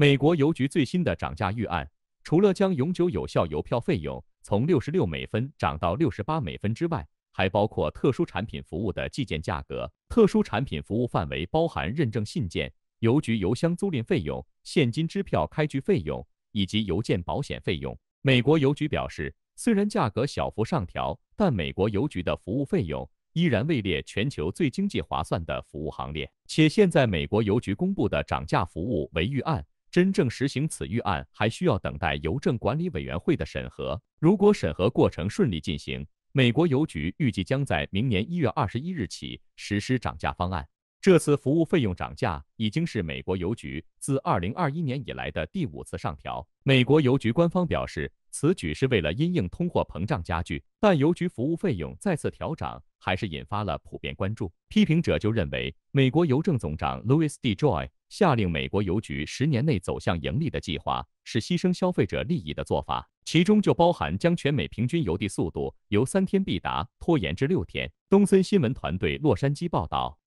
美国邮局最新的涨价预案，除了将永久有效邮票费用从六十六美分涨到六十八美分之外，还包括特殊产品服务的寄件价格。特殊产品服务范围包含认证信件、邮局邮箱租赁费用、现金支票开具费用以及邮件保险费用。美国邮局表示，虽然价格小幅上调，但美国邮局的服务费用依然位列全球最经济划算的服务行列。且现在美国邮局公布的涨价服务为预案。真正实行此预案，还需要等待邮政管理委员会的审核。如果审核过程顺利进行，美国邮局预计将在明年一月二十一日起实施涨价方案。这次服务费用涨价已经是美国邮局自二零二一年以来的第五次上调。美国邮局官方表示，此举是为了因应通货膨胀加剧，但邮局服务费用再次调涨还是引发了普遍关注。批评者就认为，美国邮政总长 Louis D. Joy。下令美国邮局十年内走向盈利的计划是牺牲消费者利益的做法，其中就包含将全美平均邮递速度由三天必达拖延至六天。东森新闻团队洛杉矶报道。